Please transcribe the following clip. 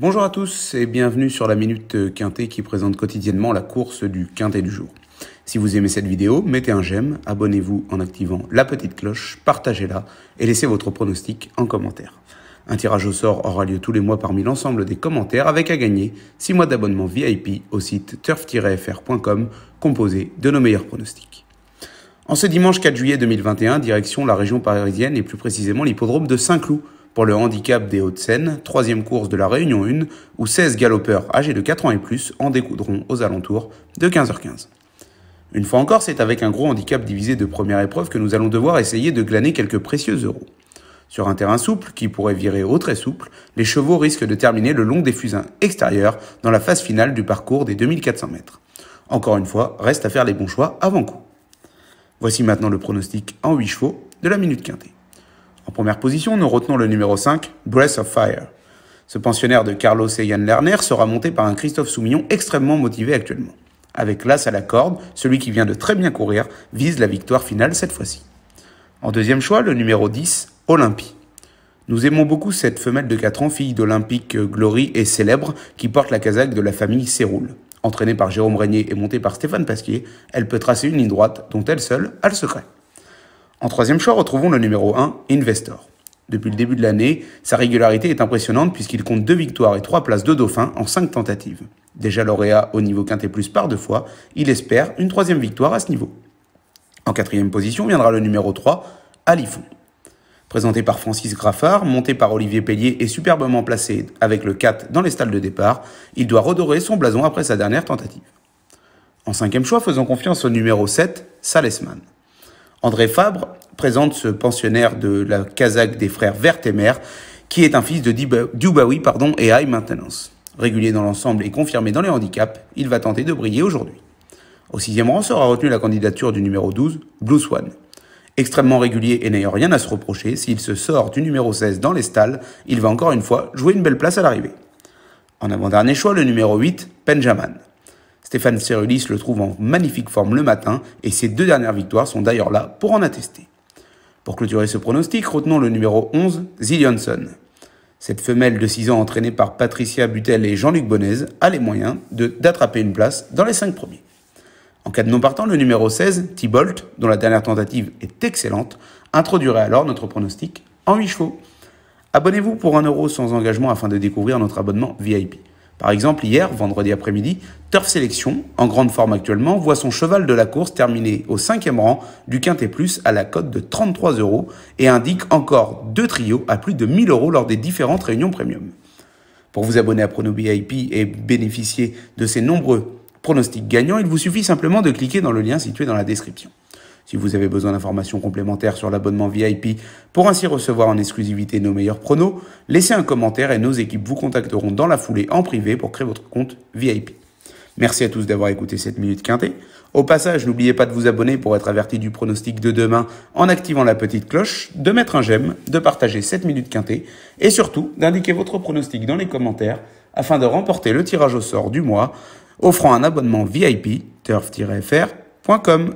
Bonjour à tous et bienvenue sur la Minute Quintet qui présente quotidiennement la course du Quintet du jour. Si vous aimez cette vidéo, mettez un j'aime, abonnez-vous en activant la petite cloche, partagez-la et laissez votre pronostic en commentaire. Un tirage au sort aura lieu tous les mois parmi l'ensemble des commentaires avec à gagner 6 mois d'abonnement VIP au site turf-fr.com composé de nos meilleurs pronostics. En ce dimanche 4 juillet 2021, direction la région parisienne et plus précisément l'hippodrome de Saint-Cloud pour le handicap des Hauts-de-Seine, troisième course de la Réunion 1, où 16 galopeurs âgés de 4 ans et plus en découdront aux alentours de 15h15. Une fois encore, c'est avec un gros handicap divisé de première épreuve que nous allons devoir essayer de glaner quelques précieux euros. Sur un terrain souple, qui pourrait virer au très souple, les chevaux risquent de terminer le long des fusains extérieurs dans la phase finale du parcours des 2400 mètres. Encore une fois, reste à faire les bons choix avant coup. Voici maintenant le pronostic en 8 chevaux de la minute quintée. En première position, nous retenons le numéro 5, Breath of Fire. Ce pensionnaire de Carlos et Yann Lerner sera monté par un Christophe Soumillon extrêmement motivé actuellement. Avec l'as à la corde, celui qui vient de très bien courir vise la victoire finale cette fois-ci. En deuxième choix, le numéro 10, Olympie. Nous aimons beaucoup cette femelle de 4 ans, fille d'Olympique Glory et célèbre, qui porte la casaque de la famille Séroule. Entraînée par Jérôme Régnier et montée par Stéphane Pasquier, elle peut tracer une ligne droite dont elle seule a le secret. En troisième choix, retrouvons le numéro 1, Investor. Depuis le début de l'année, sa régularité est impressionnante puisqu'il compte deux victoires et trois places de dauphin en cinq tentatives. Déjà lauréat au niveau et plus par deux fois, il espère une troisième victoire à ce niveau. En quatrième position viendra le numéro 3, Alifou. Présenté par Francis Graffard, monté par Olivier Pellier et superbement placé avec le 4 dans les stalles de départ, il doit redorer son blason après sa dernière tentative. En cinquième choix, faisons confiance au numéro 7, Salesman. André Fabre présente ce pensionnaire de la Kazakh des frères Vertemer, qui est un fils de Dubawi pardon, et High Maintenance. Régulier dans l'ensemble et confirmé dans les handicaps, il va tenter de briller aujourd'hui. Au sixième rang sera retenue la candidature du numéro 12, Blue Swan. Extrêmement régulier et n'ayant rien à se reprocher, s'il se sort du numéro 16 dans les stalles, il va encore une fois jouer une belle place à l'arrivée. En avant-dernier choix, le numéro 8, Benjamin. Stéphane Cerulis le trouve en magnifique forme le matin et ses deux dernières victoires sont d'ailleurs là pour en attester. Pour clôturer ce pronostic, retenons le numéro 11, Zillionson. Cette femelle de 6 ans entraînée par Patricia Butel et Jean-Luc Bonnez a les moyens d'attraper une place dans les 5 premiers. En cas de non partant, le numéro 16, Tibolt, dont la dernière tentative est excellente, introduirait alors notre pronostic en 8 chevaux. Abonnez-vous pour 1€ sans engagement afin de découvrir notre abonnement VIP. Par exemple, hier, vendredi après-midi, Turf Sélection, en grande forme actuellement, voit son cheval de la course terminer au cinquième rang du Quintet Plus à la cote de 33 euros et indique encore deux trios à plus de 1000 euros lors des différentes réunions premium. Pour vous abonner à PronoBIP et bénéficier de ces nombreux pronostics gagnants, il vous suffit simplement de cliquer dans le lien situé dans la description. Si vous avez besoin d'informations complémentaires sur l'abonnement VIP pour ainsi recevoir en exclusivité nos meilleurs pronos, laissez un commentaire et nos équipes vous contacteront dans la foulée en privé pour créer votre compte VIP. Merci à tous d'avoir écouté cette minute quintée. Au passage, n'oubliez pas de vous abonner pour être averti du pronostic de demain en activant la petite cloche, de mettre un j'aime, de partager cette minute quintée et surtout d'indiquer votre pronostic dans les commentaires afin de remporter le tirage au sort du mois offrant un abonnement VIP turf-fr.com.